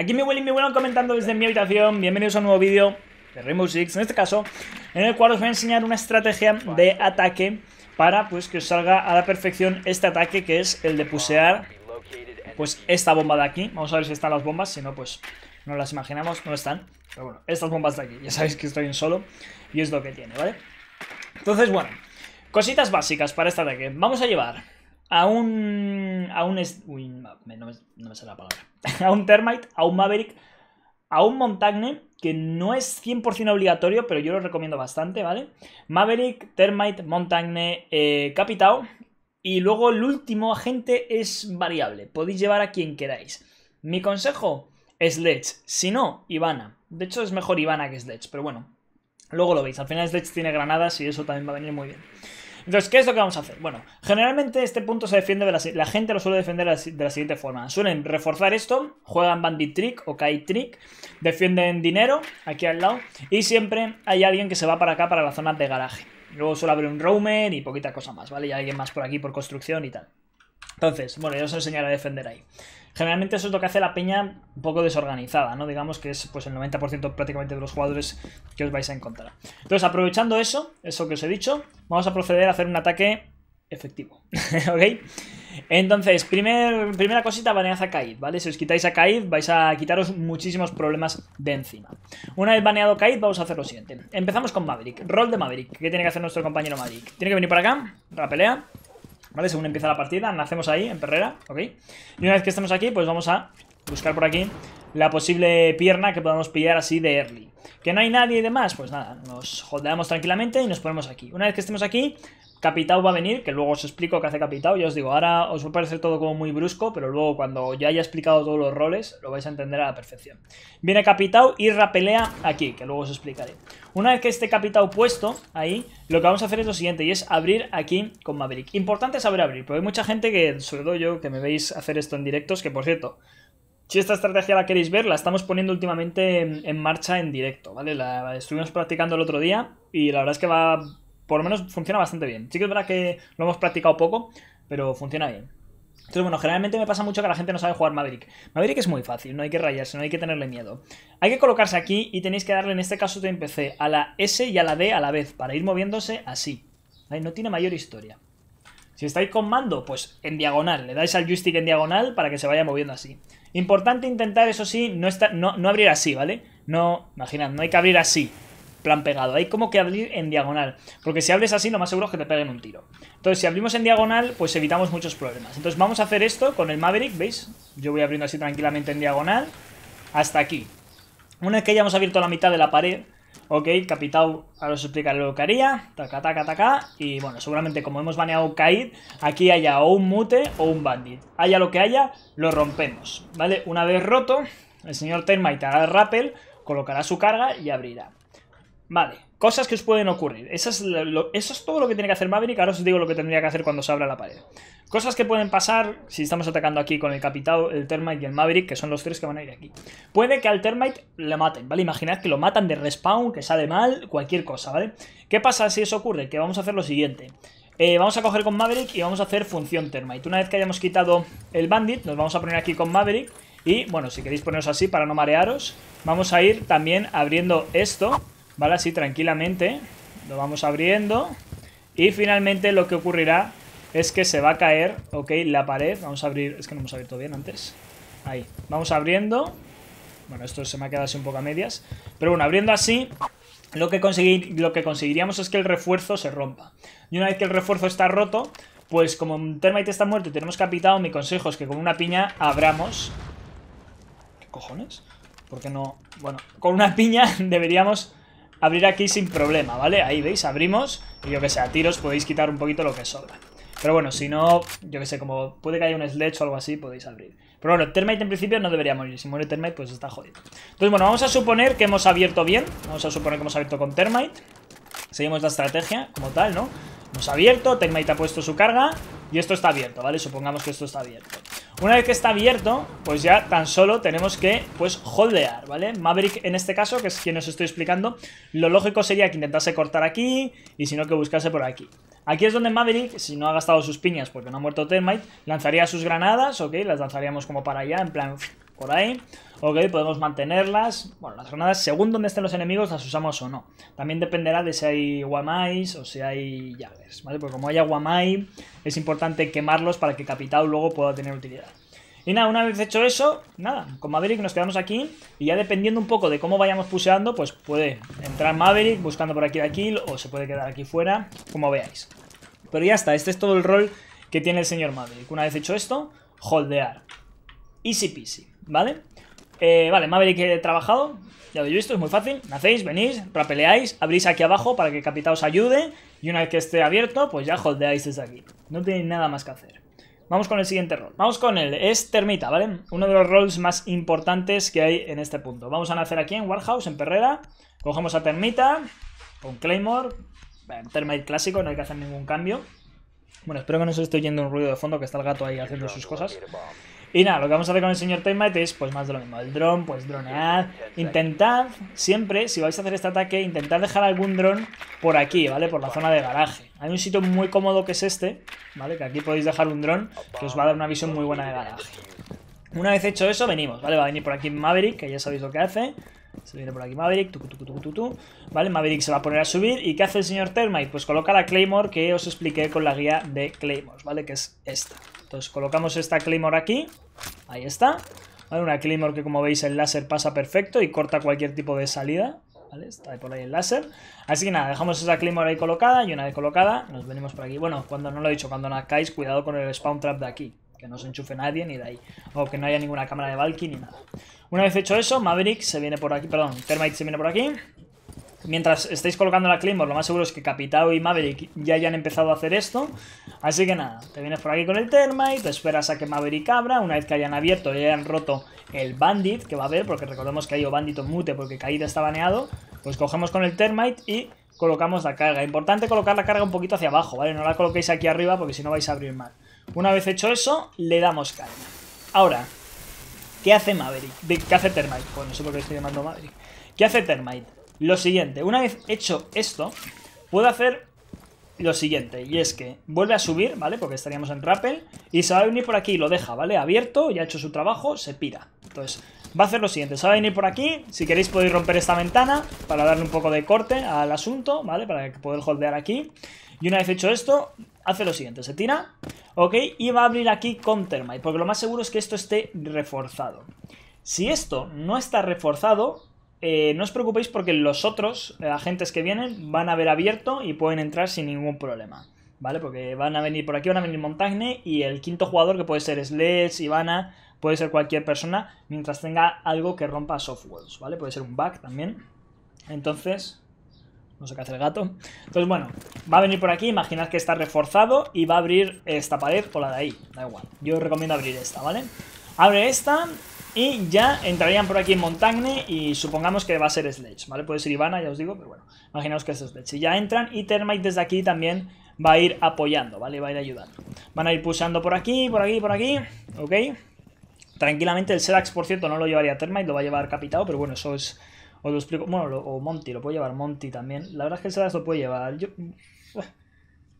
Aquí mi Willy mi bueno comentando desde mi habitación. Bienvenidos a un nuevo vídeo de Rainbow Six. En este caso, en el cual os voy a enseñar una estrategia de ataque para pues que os salga a la perfección este ataque que es el de pusear pues esta bomba de aquí. Vamos a ver si están las bombas, si no pues no las imaginamos, no están. Pero bueno, estas bombas de aquí, ya sabéis que estoy en solo y es lo que tiene, ¿vale? Entonces, bueno, cositas básicas para este ataque. Vamos a llevar a un. A un. Uy, no, me, sale la palabra. A un Termite, a un Maverick, a un Montagne, que no es 100% obligatorio, pero yo lo recomiendo bastante, ¿vale? Maverick, Termite, Montagne, eh, Capitao. Y luego el último agente es variable. Podéis llevar a quien queráis. Mi consejo, Sledge. Si no, Ivana. De hecho, es mejor Ivana que Sledge, pero bueno. Luego lo veis. Al final Sledge tiene granadas y eso también va a venir muy bien. Entonces, ¿qué es lo que vamos a hacer? Bueno, generalmente este punto se defiende de la, la gente lo suele defender de la, siguiente forma. Suelen reforzar esto, juegan Bandit Trick o Kai Trick, defienden dinero aquí al lado y siempre hay alguien que se va para acá para la zona de garaje. Luego suele haber un roamer y poquita cosa más, ¿vale? Y alguien más por aquí por construcción y tal. Entonces, bueno, ya os enseñaré a defender ahí. Generalmente eso es lo que hace la peña un poco desorganizada, ¿no? Digamos que es pues el 90% prácticamente de los jugadores que os vais a encontrar. Entonces, aprovechando eso, eso que os he dicho, vamos a proceder a hacer un ataque efectivo, ¿ok? Entonces, primer, primera cosita, banead a Kaid, ¿vale? Si os quitáis a Kaid, vais a quitaros muchísimos problemas de encima. Una vez baneado Kaid, vamos a hacer lo siguiente. Empezamos con Maverick, rol de Maverick. ¿Qué tiene que hacer nuestro compañero Maverick? Tiene que venir para acá, la pelea, ¿vale? Según empieza la partida, nacemos ahí, en Perrera, ¿ok? Y una vez que estemos aquí, pues vamos a buscar por aquí la posible pierna que podamos pillar así de early. Que no hay nadie y demás, pues nada, nos jodeamos tranquilamente y nos ponemos aquí. Una vez que estemos aquí, Capitao va a venir, que luego os explico qué hace Capitao. Ya os digo, ahora os va a parecer todo como muy brusco, pero luego cuando ya haya explicado todos los roles, lo vais a entender a la perfección. Viene Capitao y rapelea aquí, que luego os explicaré. Una vez que esté Capitao puesto ahí, lo que vamos a hacer es lo siguiente, y es abrir aquí con Maverick. Importante saber abrir, porque hay mucha gente que, sobre todo yo, que me veis hacer esto en directos, que por cierto, si esta estrategia la queréis ver, la estamos poniendo últimamente en, marcha en directo, ¿vale? La, estuvimos practicando el otro día y la verdad es que va, por lo menos funciona bastante bien. Sí que es verdad que lo hemos practicado poco, pero funciona bien. Entonces, bueno, generalmente me pasa mucho que la gente no sabe jugar Maverick. Maverick es muy fácil, no hay que rayarse, no hay que tenerle miedo. Hay que colocarse aquí y tenéis que darle, en este caso de empecé, a la S y a la D a la vez, para ir moviéndose así. ¿Vale? No tiene mayor historia. Si estáis con mando, pues en diagonal, le dais al joystick en diagonal para que se vaya moviendo así. Importante intentar, eso sí, no, está, no, no abrir así, ¿vale? No, imaginad, no hay que abrir así, plan pegado. Hay como que abrir en diagonal. Porque si abres así, lo más seguro es que te peguen un tiro. Entonces, si abrimos en diagonal, pues evitamos muchos problemas. Entonces, vamos a hacer esto con el Maverick, ¿veis? Yo voy abriendo así tranquilamente en diagonal. Hasta aquí. Una vez que hayamos abierto la mitad de la pared, Ok, Capitao ahora os explicaré lo que haría. Taca, taca, taca. Y bueno, seguramente como hemos baneado Kaid, aquí haya o un mute o un bandit. Haya lo que haya, lo rompemos. ¿Vale? Una vez roto, el señor Termite hará el rappel, colocará su carga y abrirá. Vale, Cosas que os pueden ocurrir. Eso es, todo lo que tiene que hacer Maverick. Ahora os digo lo que tendría que hacer cuando se abra la pared. Cosas que pueden pasar si estamos atacando aquí con el Capitado, el Termite y el Maverick, que son los tres que van a ir aquí. Puede que al Termite le maten, ¿vale? Imaginad que lo matan de respawn, que sale mal, cualquier cosa, ¿vale? ¿Qué pasa si eso ocurre? Que vamos a hacer lo siguiente. Eh, vamos a coger con Maverick y vamos a hacer función Termite. Una vez que hayamos quitado el Bandit, nos vamos a poner aquí con Maverick. Y, bueno, si queréis poneros así para no marearos, vamos a ir también abriendo esto ¿vale? Así tranquilamente lo vamos abriendo y finalmente lo que ocurrirá es que se va a caer, ok, la pared, vamos a abrir, es que no hemos abierto bien antes, ahí, vamos abriendo, bueno, esto se me ha quedado así un poco a medias, pero bueno, abriendo así, lo que, conseguir, lo que conseguiríamos es que el refuerzo se rompa, y una vez que el refuerzo está roto, pues como Termite está muerto y tenemos capitado, mi consejo es que con una piña abramos, ¿qué cojones? Porque no, bueno, con una piña deberíamos abrir aquí sin problema, ¿vale? Ahí veis, abrimos y yo que sé, a tiros podéis quitar un poquito lo que sobra. Pero bueno, si no, yo que sé, como puede que haya un sledge o algo así, podéis abrir. Pero bueno, Termite en principio no debería morir. Si muere Termite, pues está jodido. Entonces, bueno, vamos a suponer que hemos abierto bien. Vamos a suponer que hemos abierto con Termite. Seguimos la estrategia como tal, ¿no? Hemos abierto, Termite ha puesto su carga y esto está abierto, ¿vale? Supongamos que esto está abierto. Una vez que está abierto, pues ya tan solo tenemos que, pues, holdear, ¿vale? Maverick, en este caso, que es quien os estoy explicando, lo lógico sería que intentase cortar aquí y si no que buscase por aquí. Aquí es donde Maverick, si no ha gastado sus piñas porque no ha muerto Termite, lanzaría sus granadas, ok, las lanzaríamos como para allá, en plan por ahí. Ok, podemos mantenerlas. Bueno, las granadas, según donde estén los enemigos, las usamos o no. También dependerá de si hay guamais o si hay llaves, ¿vale? Porque como hay guamai, es importante quemarlos para que capital luego pueda tener utilidad. Y nada, una vez hecho eso, nada, con Maverick nos quedamos aquí y ya dependiendo un poco de cómo vayamos puseando, pues puede entrar Maverick buscando por aquí la kill o se puede quedar aquí fuera, como veáis. Pero ya está, este es todo el rol que tiene el señor Maverick. Una vez hecho esto, holdear. Easy peasy. ¿vale? Eh, vale, Maverick he trabajado, ya lo he visto, es muy fácil. Nacéis, venís, rapeleáis, abrís aquí abajo para que Capita os ayude. Y una vez que esté abierto, pues ya holdeáis desde aquí. No tenéis nada más que hacer. Vamos con el siguiente rol. Vamos con él. Es Termita, ¿vale? Uno de los roles más importantes que hay en este punto. Vamos a nacer aquí en Warhouse, en Perrera. Cogemos a Termita con Claymore. termite clásico, no hay que hacer ningún cambio. Bueno, espero que no se esté oyendo un ruido de fondo, que está el gato ahí haciendo sus cosas. Y nada, lo que vamos a hacer con el señor Teimatis es pues más de lo mismo. El dron, pues dronead. Intentad siempre, si vais a hacer este ataque, intentad dejar algún dron por aquí, ¿vale? Por la zona de garaje. Hay un sitio muy cómodo que es este, ¿vale? Que aquí podéis dejar un dron que os va a dar una visión muy buena de garaje. Una vez hecho eso, venimos, ¿vale? Va a venir por aquí Maverick, que ya sabéis lo que hace. Se viene por aquí Maverick, tu, tu, tu, Vale, Maverick se va a poner a subir. ¿Y qué hace el señor Thermite? Pues coloca la Claymore que os expliqué con la guía de Claymores, ¿vale? Que es esta. Entonces colocamos esta Claymore aquí. Ahí está. una Claymore que como veis el láser pasa perfecto y corta cualquier tipo de salida. ¿Vale? Está por ahí el láser. Así que nada, dejamos esa Claymore ahí colocada y una vez colocada nos venimos por aquí. Bueno, cuando no lo he dicho, cuando nazcáis, cuidado con el spawn trap de aquí. Que no se enchufe nadie ni de ahí. O que no haya ninguna cámara de Valkyrie ni nada. Una vez hecho eso, Maverick se viene por aquí, perdón, Termite se viene por aquí. Mientras estáis colocando la Claymore, lo más seguro es que Capitao y Maverick ya hayan empezado a hacer esto. Así que nada, te vienes por aquí con el Termite, te esperas a que Maverick abra. Una vez que hayan abierto y hayan roto el Bandit, que va a haber, porque recordemos que hay o Bandit mute porque Caída está baneado, pues cogemos con el Termite y colocamos la carga. Importante colocar la carga un poquito hacia abajo, ¿vale? No la coloquéis aquí arriba porque si no vais a abrir mal. Una vez hecho eso, le damos calma. Ahora, ¿qué hace Maverick? ¿Qué hace Termite? Pues no sé por qué estoy llamando Maverick. ¿Qué hace Termite? Lo siguiente, una vez hecho esto, puedo hacer lo siguiente, y es que vuelve a subir, ¿vale? Porque estaríamos en rappel, y se va a venir por aquí, y lo deja, ¿vale? Abierto, ya ha hecho su trabajo, se pira. Entonces, va a hacer lo siguiente, se va a venir por aquí, si queréis podéis romper esta ventana para darle un poco de corte al asunto, ¿vale? Para poder holdear aquí. Y una vez hecho esto, hace lo siguiente, se tira, ok, y va a abrir aquí con Termite. porque lo más seguro es que esto esté reforzado. Si esto no está reforzado, eh, no os preocupéis porque los otros eh, agentes que vienen van a haber abierto y pueden entrar sin ningún problema. ¿Vale? Porque van a venir por aquí, van a venir Montagne y el quinto jugador que puede ser Sledge, Ivana, puede ser cualquier persona mientras tenga algo que rompa softwares, ¿vale? Puede ser un bug también. Entonces, no sé qué hace el gato. Entonces, bueno, va a venir por aquí, imaginad que está reforzado y va a abrir esta pared o la de ahí, da igual. Yo recomiendo abrir esta, ¿vale? Abre esta y ya entrarían por aquí en Montagne y supongamos que va a ser Sledge, ¿vale? Puede ser Ivana, ya os digo, pero bueno, imaginaos que es Sledge. Y ya entran y Termite desde aquí también va a ir apoyando, ¿vale? Va a ir ayudando. Van a ir pulsando por aquí, por aquí, por aquí, ¿ok? Tranquilamente el Sedax, por cierto, no lo llevaría Termite, lo va a llevar Capitado, pero bueno, eso es os lo explico. Bueno, o Monty, lo puede llevar Monty también. La verdad es que se lo puede llevar. Yo,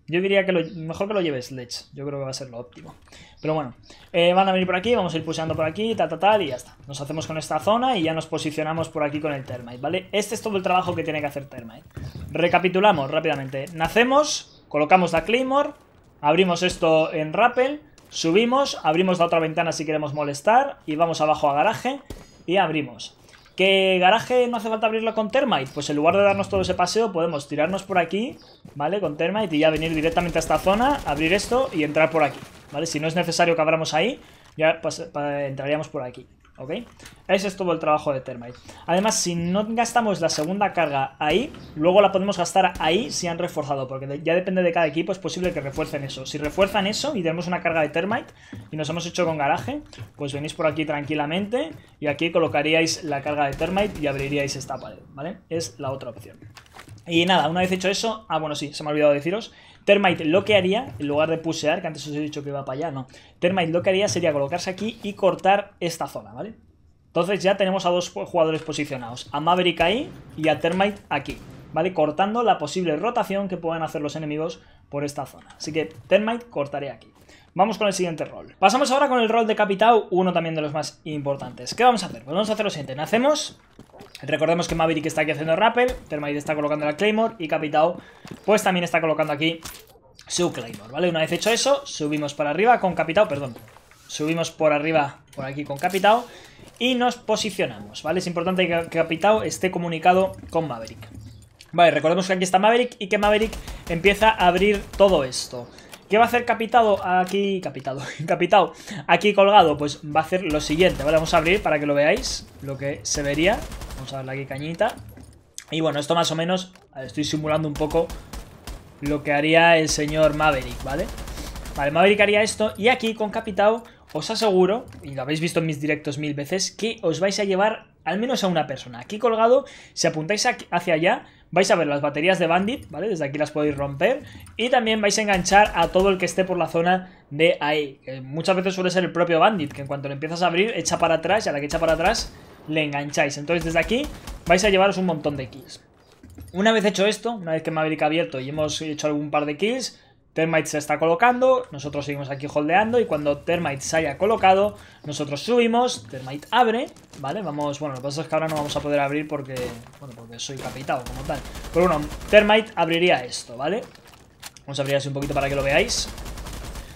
yo diría que mejor que lo lleve Sledge. Yo creo que va a ser lo óptimo. Pero bueno, eh, van a venir por aquí, vamos a ir puseando por aquí, tal, tal, y ya está. Nos hacemos con esta zona y ya nos posicionamos por aquí con el Termite, ¿vale? Este es todo el trabajo que tiene que hacer Termite. Recapitulamos rápidamente. Nacemos, colocamos la Claymore, abrimos esto en Rappel, subimos, abrimos la otra ventana si queremos molestar, y vamos abajo a garaje, y abrimos. ¿Qué garaje no hace falta abrirlo con Termite? Pues en lugar de darnos todo ese paseo, podemos tirarnos por aquí, ¿vale? Con Termite y ya venir directamente a esta zona, abrir esto y entrar por aquí, ¿vale? Si no es necesario que abramos ahí, ya entraríamos por aquí. ¿ok? Ese es todo el trabajo de Termite. Además, si no gastamos la segunda carga ahí, luego la podemos gastar ahí si han reforzado, porque ya depende de cada equipo, es posible que refuercen eso. Si refuerzan eso y tenemos una carga de Termite y nos hemos hecho con garaje, pues venís por aquí tranquilamente y aquí colocaríais la carga de Termite y abriríais esta pared, ¿vale? Es la otra opción. Y nada, una vez hecho eso, ah bueno sí, se me ha olvidado deciros Termite lo que haría, en lugar de pusear, que antes os he dicho que iba para allá, no. Termite lo que haría sería colocarse aquí y cortar esta zona, ¿vale? Entonces ya tenemos a dos jugadores posicionados, a Maverick ahí y a Termite aquí, ¿vale? Cortando la posible rotación que puedan hacer los enemigos por esta zona. Así que Termite cortaré aquí. Vamos con el siguiente rol. Pasamos ahora con el rol de Capitao, uno también de los más importantes. ¿Qué vamos a hacer? Pues vamos a hacer lo siguiente. Nacemos. Recordemos que Maverick está aquí haciendo rappel, Thermite está colocando la Claymore y Capitao pues también está colocando aquí su Claymore, ¿vale? Una vez hecho eso, subimos para arriba con Capitao, perdón, subimos por arriba, por aquí con Capitao y nos posicionamos, ¿vale? Es importante que Capitao esté comunicado con Maverick. Vale, recordemos que aquí está Maverick y que Maverick empieza a abrir todo esto. ¿Qué va a hacer Capitado aquí? Capitado, Capitado, aquí colgado. Pues va a hacer lo siguiente, ¿vale? Vamos a abrir para que lo veáis, lo que se vería. Vamos a darle aquí cañita. Y bueno, esto más o menos, estoy simulando un poco lo que haría el señor Maverick, ¿vale? Vale, Maverick haría esto y aquí con Capitado os aseguro, y lo habéis visto en mis directos mil veces, que os vais a llevar al menos a una persona. Aquí colgado, si apuntáis hacia allá, vais a ver las baterías de Bandit, ¿vale? Desde aquí las podéis romper. Y también vais a enganchar a todo el que esté por la zona de ahí. muchas veces suele ser el propio Bandit, que en cuanto lo empiezas a abrir, echa para atrás y a la que echa para atrás le engancháis. Entonces desde aquí vais a llevaros un montón de kills. Una vez hecho esto, una vez que Maverick ha abierto y hemos hecho algún par de kills, Termite se está colocando, nosotros seguimos aquí holdeando y cuando Termite se haya colocado, nosotros subimos, Termite abre, ¿vale? Vamos, bueno, lo que pasa es que ahora no vamos a poder abrir porque, bueno, porque soy capitado como tal. Pero bueno, Termite abriría esto, ¿vale? Vamos a abrir así un poquito para que lo veáis.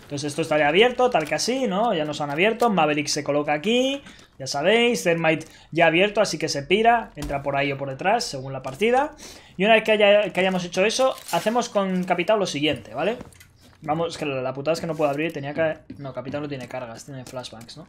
Entonces esto estaría abierto, tal que así, ¿no? Ya nos han abierto, Maverick se coloca aquí, ya sabéis, Thermite ya abierto, así que se pira, entra por ahí o por detrás, según la partida. Y una vez que, que hayamos hecho eso, hacemos con Capitán lo siguiente, ¿vale? Vamos, que la, putada es que no puedo abrir, tenía que... No, Capitán no tiene cargas, tiene flashbangs, ¿no?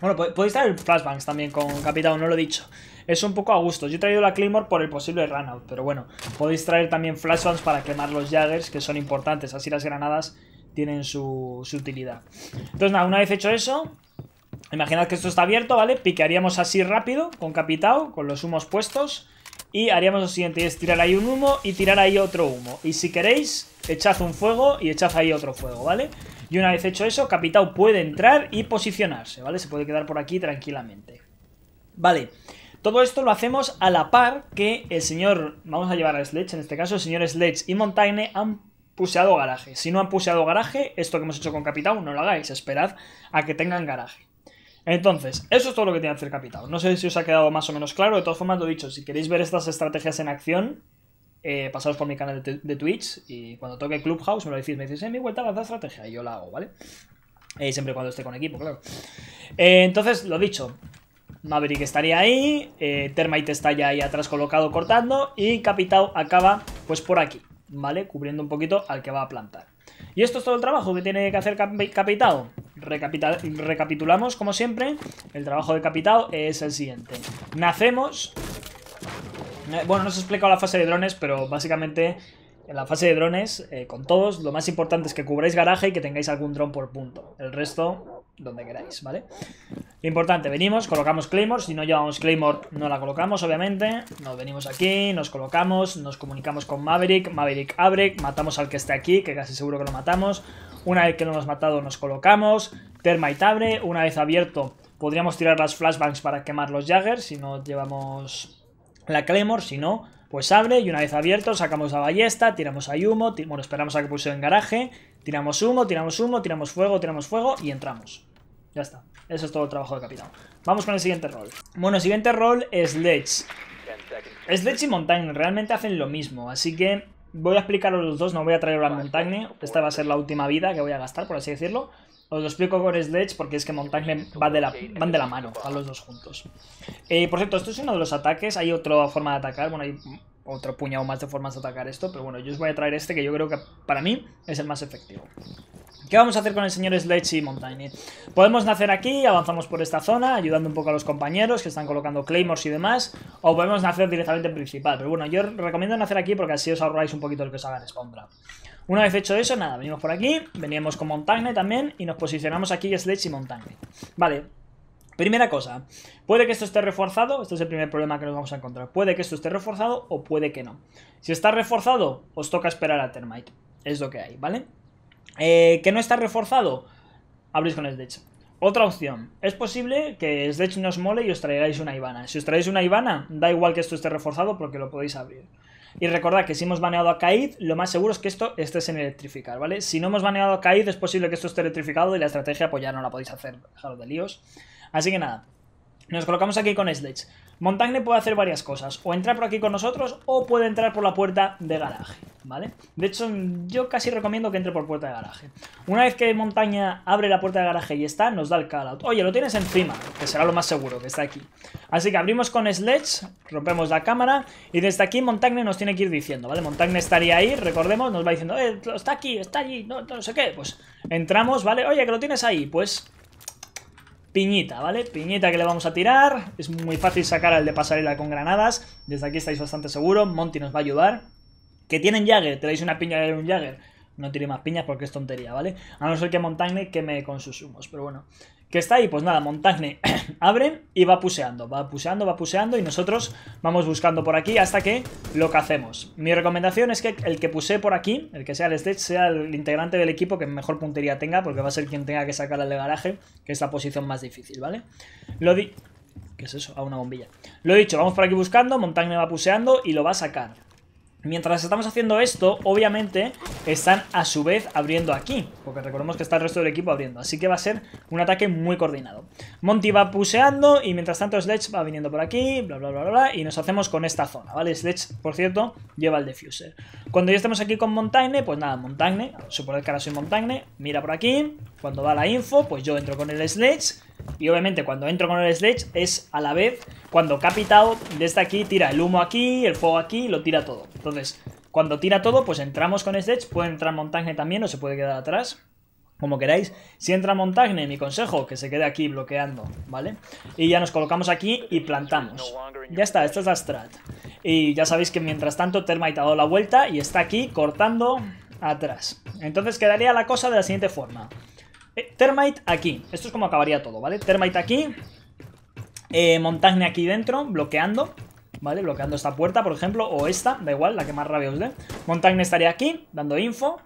Bueno, podéis traer flashbangs también con Capitán, no lo he dicho. Es un poco a gusto. Yo he traído la Claymore por el posible runout, pero bueno, podéis traer también flashbangs para quemar los Jaggers, que son importantes. Así las granadas tienen su, su utilidad. Entonces, nada, una vez hecho eso, Imaginad que esto está abierto, ¿vale? Piquearíamos así rápido, con capitao, con los humos puestos. Y haríamos lo siguiente, es tirar ahí un humo y tirar ahí otro humo. Y si queréis, echad un fuego y echad ahí otro fuego, ¿vale? Y una vez hecho eso, Capitao puede entrar y posicionarse, ¿vale? Se puede quedar por aquí tranquilamente. Vale, todo esto lo hacemos a la par que el señor, vamos a llevar a Sledge, en este caso el señor Sledge y Montaigne han puseado garaje. Si no han puseado garaje, esto que hemos hecho con Capitao, no lo hagáis, esperad a que tengan garaje. Entonces, eso es todo lo que tiene que hacer Capitao. No sé si os ha quedado más o menos claro. De todas formas, lo dicho, si queréis ver estas estrategias en acción, eh, por mi canal de, Twitch y cuando toque Clubhouse me lo decís, me decís, eh, mi vuelta a la estrategia y yo la hago, ¿vale? Eh, siempre cuando esté con equipo, claro. Eh, entonces, lo dicho, Maverick estaría ahí, eh, Termite está ya ahí atrás colocado cortando y Capitao acaba pues por aquí, ¿vale? Cubriendo un poquito al que va a plantar. Y esto es todo el trabajo que tiene que hacer Capitao recapitulamos, como siempre. El trabajo decapitado es el siguiente. Nacemos. Bueno, no os he explicado la fase de drones, pero básicamente en la fase de drones, eh, con todos, lo más importante es que cubráis garaje y que tengáis algún dron por punto. El resto, donde queráis, ¿vale? Lo importante, venimos, colocamos Claymore. Si no llevamos Claymore, no la colocamos, obviamente. Nos venimos aquí, nos colocamos, nos comunicamos con Maverick. Maverick abre, matamos al que esté aquí, que casi seguro que lo matamos. Una vez que lo hemos matado nos colocamos. abre, una vez abierto podríamos tirar las flashbangs para quemar los Jaggers si no llevamos la Claymore, si no, pues abre y una vez abierto sacamos la ballesta, tiramos a humo, bueno, esperamos a que puse en garaje, tiramos humo, tiramos humo, tiramos fuego, tiramos fuego y entramos. Ya está, eso es todo el trabajo de capitán. Vamos con el siguiente rol. Bueno, siguiente rol es Sledge. Sledge y Montaigne realmente hacen lo mismo, así que Voy a explicaros los dos, no voy a traer a Montagne. Esta va a ser la última vida que voy a gastar, por así decirlo. Os lo explico con Sledge porque es que Montagne va de la, van de la mano, a los dos juntos. Eh, por cierto, esto es uno de los ataques. Hay otra forma de atacar. Bueno, hay otro puñado más de formas de atacar esto. Pero bueno, yo os voy a traer este que yo creo que para mí es el más efectivo. ¿Qué vamos a hacer con el señor Sledge y Montagne? Podemos nacer aquí, avanzamos por esta zona, ayudando un poco a los compañeros que están colocando claymores y demás, o podemos nacer directamente en principal. Pero bueno, yo recomiendo nacer aquí porque así os ahorráis un poquito el que os hagan espondra Una vez hecho eso, nada, venimos por aquí, veníamos con Montagne también, y nos posicionamos aquí Sledge y Montagne. Vale, Primera cosa, puede que esto esté reforzado, este es el primer problema que nos vamos a encontrar, puede que esto esté reforzado o puede que no. Si está reforzado, os toca esperar a Termite, es lo que hay, ¿vale? Eh, ¿Que no está reforzado? abrís con Sledge. Otra opción. Es posible que Sledge nos mole y os traigáis una Ivana. Si os traéis una Ivana, da igual que esto esté reforzado porque lo podéis abrir. Y recordad que si hemos baneado a Kaid, lo más seguro es que esto esté sin electrificar, ¿vale? Si no hemos baneado a Kaid, es posible que esto esté electrificado y la estrategia pues ya no la podéis hacer, dejaros de líos. Así que nada, nos colocamos aquí con Sledge. Montagne puede hacer varias cosas, o entrar por aquí con nosotros o puede entrar por la puerta de garaje, ¿vale? De hecho, yo casi recomiendo que entre por puerta de garaje. Una vez que Montaña abre la puerta de garaje y está, nos da el call Oye, lo tienes encima, que será lo más seguro, que está aquí. Así que abrimos con Sledge, rompemos la cámara y desde aquí Montagne nos tiene que ir diciendo, ¿vale? Montagne estaría ahí, recordemos, nos va diciendo, eh, está aquí, está allí, no, no sé qué. Pues entramos, ¿vale? Oye, que lo tienes ahí, pues piñita, ¿vale? Piñita que le vamos a tirar, es muy fácil sacar al de pasarela con granadas, desde aquí estáis bastante seguros, Monty nos va a ayudar. Que tienen Jagger, tenéis una piña de un Jagger, no tiré más piñas porque es tontería, ¿vale? A no ser que Montagne queme con sus humos, pero bueno que está ahí, pues nada, Montagne abre y va puseando, va puseando, va puseando y nosotros vamos buscando por aquí hasta que lo que hacemos. Mi recomendación es que el que puse por aquí, el que sea el stage, sea el integrante del equipo que mejor puntería tenga, porque va a ser quien tenga que sacar al de garaje, que es la posición más difícil, ¿vale? Lo di... ¿Qué es eso? A ah, una bombilla. Lo he dicho, vamos por aquí buscando, Montagne va puseando y lo va a sacar. Mientras estamos haciendo esto, obviamente están a su vez abriendo aquí, porque recordemos que está el resto del equipo abriendo, así que va a ser un ataque muy coordinado. Monty va puseando y mientras tanto Sledge va viniendo por aquí, bla bla bla bla, y nos hacemos con esta zona, ¿vale? Sledge, por cierto, lleva el defuser Cuando ya estemos aquí con Montagne, pues nada, Montagne, suponer que ahora soy Montagne, mira por aquí, cuando va la info, pues yo entro con el sledge. Y obviamente cuando entro con el sledge es a la vez cuando Capitao desde este aquí tira el humo aquí, el fuego aquí, lo tira todo. Entonces, cuando tira todo, pues entramos con sledge. Puede entrar montagne también o se puede quedar atrás como queráis. Si entra Montagne, mi consejo, que se quede aquí bloqueando, ¿vale? Y ya nos colocamos aquí y plantamos. Ya está, esta es la strat. Y ya sabéis que mientras tanto Termite ha dado la vuelta y está aquí cortando atrás. Entonces quedaría la cosa de la siguiente forma. Eh, termite aquí. Esto es como acabaría todo, ¿vale? Termite aquí. Eh, montagne aquí dentro, bloqueando. ¿Vale? Bloqueando esta puerta, por ejemplo, o esta, da igual, la que más rabia os dé. Montagne estaría aquí, dando info.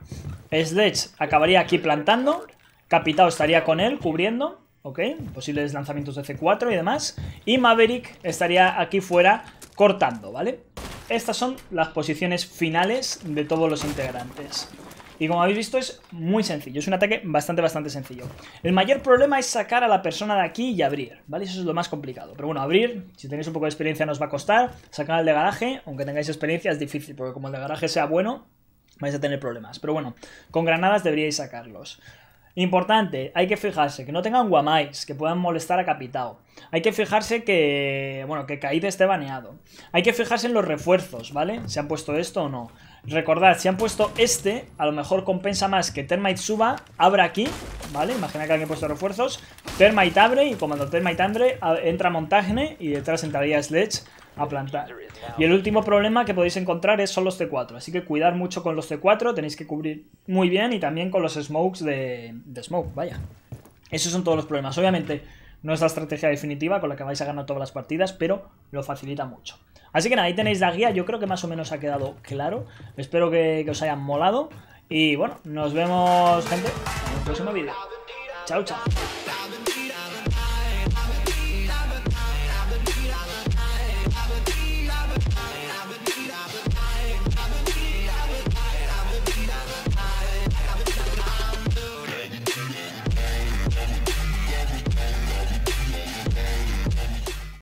Sledge acabaría aquí plantando. Capitao estaría con él, cubriendo. ¿Ok? Posibles lanzamientos de C4 y demás. Y Maverick estaría aquí fuera, cortando, ¿vale? Estas son las posiciones finales de todos los integrantes. Y como habéis visto es muy sencillo, es un ataque bastante, bastante sencillo. El mayor problema es sacar a la persona de aquí y abrir, ¿vale? Eso es lo más complicado. Pero bueno, abrir, si tenéis un poco de experiencia nos va a costar. Sacar al de garaje, aunque tengáis experiencia es difícil, porque como el de garaje sea bueno, vais a tener problemas. Pero bueno, con granadas deberíais sacarlos. Importante, hay que fijarse que no tengan guamais, que puedan molestar a Capitao. Hay que fijarse que, bueno, que caída esté baneado. Hay que fijarse en los refuerzos, ¿vale? ¿Se han puesto esto o no? Recordad, si han puesto este, a lo mejor compensa más que Termite suba, abra aquí, ¿vale? Imagina que alguien ha puesto refuerzos. Termite abre y cuando Termite abre, entra Montagne y detrás entraría Sledge a plantar. Y el último problema que podéis encontrar es son los T4, así que cuidar mucho con los T4, tenéis que cubrir muy bien y también con los smokes de, de smoke, vaya. Esos son todos los problemas. Obviamente, no es la estrategia definitiva con la que vais a ganar todas las partidas, pero lo facilita mucho. Así que nada, ahí tenéis la guía. Yo creo que más o menos ha quedado claro. Espero que, os haya molado. Y bueno, nos vemos, gente, en el próximo vídeo. Chao, chao.